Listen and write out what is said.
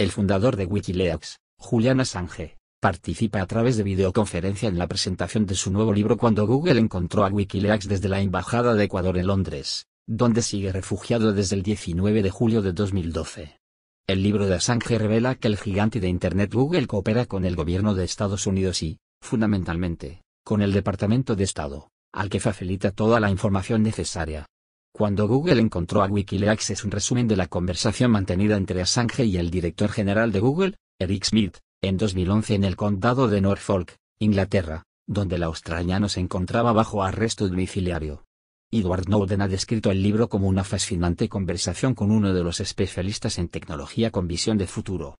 El fundador de Wikileaks, Julian Assange, participa a través de videoconferencia en la presentación de su nuevo libro cuando Google encontró a Wikileaks desde la Embajada de Ecuador en Londres, donde sigue refugiado desde el 19 de julio de 2012. El libro de Assange revela que el gigante de Internet Google coopera con el gobierno de Estados Unidos y, fundamentalmente, con el Departamento de Estado, al que facilita toda la información necesaria, cuando Google encontró a Wikileaks es un resumen de la conversación mantenida entre Assange y el director general de Google, Eric Smith, en 2011 en el condado de Norfolk, Inglaterra, donde el australiano se encontraba bajo arresto domiciliario. Edward Snowden ha descrito el libro como una fascinante conversación con uno de los especialistas en tecnología con visión de futuro,